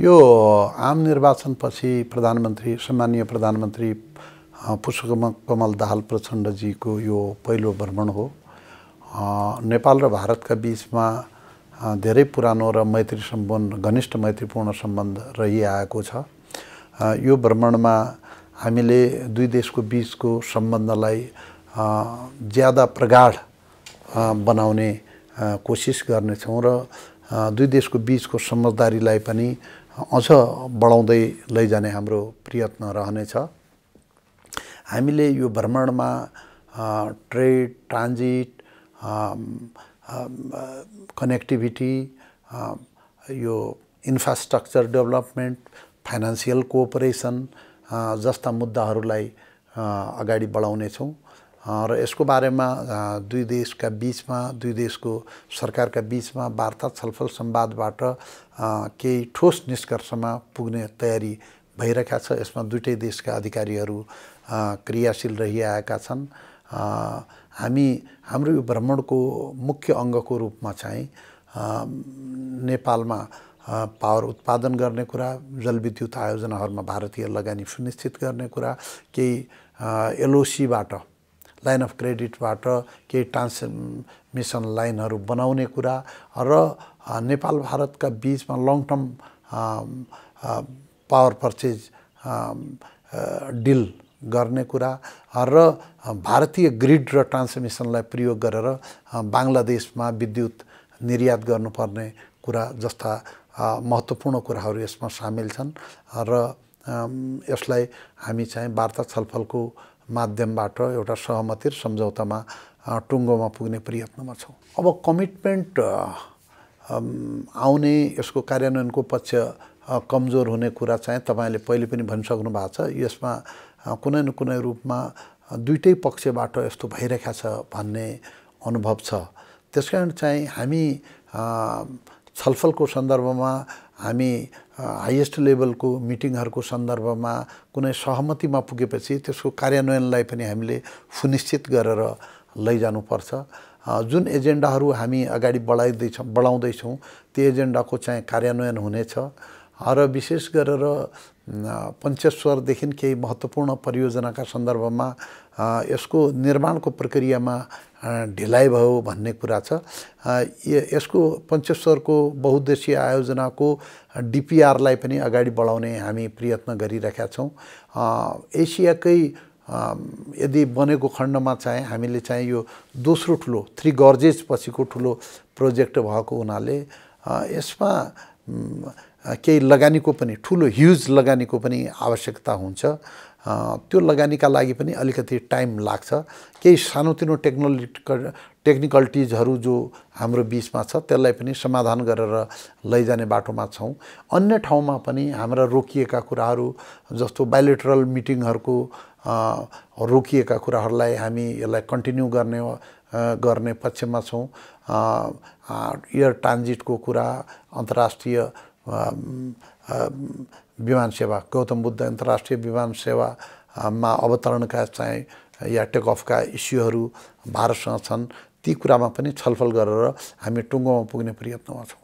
यो आम निर्वाचनपछि प्रधानमन्त्री सम्मानीय प्रधानमन्त्री पुष्पकम कमल दाहाल प्रचण्डजीको यो पहिलो भ्रमण हो नेपाल र भारतका बिचमा धेरै पुरानो र मैत्री सम्बन्ध घनिष्ठ मैत्रीपूर्ण सम्बन्ध रहिआएको छ यो भ्रमणमा हामीले दुई देशको बिचको सम्बन्धलाई ज्यादा प्रगाढ बनाउने कोसिस गर्नेछौँ र दुई देशको बिचको समझदारीलाई पनि अझ बढाउँदै लैजाने हाम्रो प्रयत्न रहनेछ हामीले यो भ्रमणमा ट्रेड ट्रान्जिट कनेक्टिभिटी यो इन्फ्रास्ट्रक्चर डेभलपमेन्ट फाइनेन्सियल कोअपरेसन जस्ता मुद्दाहरूलाई अगाडि बढाउनेछौँ र यसको बारेमा दुई देशका बिचमा दुई देशको सरकारका बिचमा वार्ता छलफल सम्वादबाट केही ठोस निष्कर्षमा पुग्ने तयारी भइरहेका छ यसमा दुइटै देशका अधिकारीहरू क्रियाशील रहिआएका छन् हामी हाम्रो यो भ्रमणको मुख्य अङ्गको रूपमा चाहिँ नेपालमा पावर उत्पादन गर्ने कुरा जलविद्युत आयोजनाहरूमा भारतीय लगानी सुनिश्चित गर्ने कुरा केही एलओसीबाट लाइन अफ क्रेडिटबाट केही ट्रान्समिसन लाइनहरू बनाउने कुरा र नेपाल भारतका बिचमा long term power purchase deal गर्ने कुरा र भारतीय ग्रिड र ट्रान्समिसनलाई प्रयोग गरेर बङ्गलादेशमा विद्युत निर्यात गर्नुपर्ने कुरा जस्ता महत्त्वपूर्ण कुराहरू यसमा सामेल छन् र यसलाई हामी चाहिँ वार्ता छलफलको माध्यमबाट एउटा सहमति र सम्झौतामा टुङ्गोमा पुग्ने प्रयत्नमा छौँ अब कमिटमेन्ट आउने यसको कार्यान्वयनको पक्ष कमजोर हुने कुरा चाहिँ तपाईँले पहिले पनि भनिसक्नु भएको छ यसमा कुनै न कुनै रूपमा दुइटै पक्षबाट यस्तो भइरहेको छ भन्ने अनुभव छ त्यस कारण चाहिँ हामी छलफलको सन्दर्भमा हामी हाइएस्ट लेभलको मिटिङहरूको सन्दर्भमा कुनै सहमतिमा पुगेपछि त्यसको कार्यान्वयनलाई पनि हामीले सुनिश्चित गरेर लैजानुपर्छ जुन एजेन्डाहरू हामी अगाडि बढाइँदैछौँ बढाउँदैछौँ त्यो एजेन्डाको चाहिँ कार्यान्वयन हुनेछ र विशेष गरेर पञ्चेश्वरदेखि केही महत्त्वपूर्ण परियोजनाका सन्दर्भमा यसको निर्माणको प्रक्रियामा ढिलाइ भयो भन्ने कुरा छ यसको पञ्चेश्वरको बहुद्देशीय आयोजनाको डिपिआरलाई पनि अगाडि बढाउने हामी प्रयत्न गरिरहेका छौँ एसियाकै यदि बनेको खण्डमा चाहिँ हामीले चाहिँ यो दोस्रो ठुलो थ्री गर्जेज पछिको ठुलो प्रोजेक्ट भएको हुनाले यसमा केही लगानीको पनि ठुलो ह्युज लगानीको पनि आवश्यकता हुन्छ त्यो लगानीका लागि पनि अलिकति टाइम लाग्छ केही सानोतिनो टेक्नोलोजी टेक्निकल्टिजहरू जो हाम्रो बिचमा छ त्यसलाई पनि समाधान गरेर लैजाने बाटोमा छौँ अन्य ठाउँमा पनि हाम्रा रोकिएका कुराहरू जस्तो बायोलेटरल मिटिङहरूको रोकिएका कुराहरूलाई हामी यसलाई कन्टिन्यू गर्ने गर्ने पक्षमा छौँ एयर ट्रान्जिटको कुरा अन्तर्राष्ट्रिय विमान सेवा गौतम बुद्ध अन्तर्राष्ट्रिय विमान सेवामा अवतरणका चाहिँ या टेकअफका इस्युहरू भारतसँग छन् ती कुरामा पनि छलफल गरेर हामी टुङ्गोमा पुग्ने प्रयत्नमा छौँ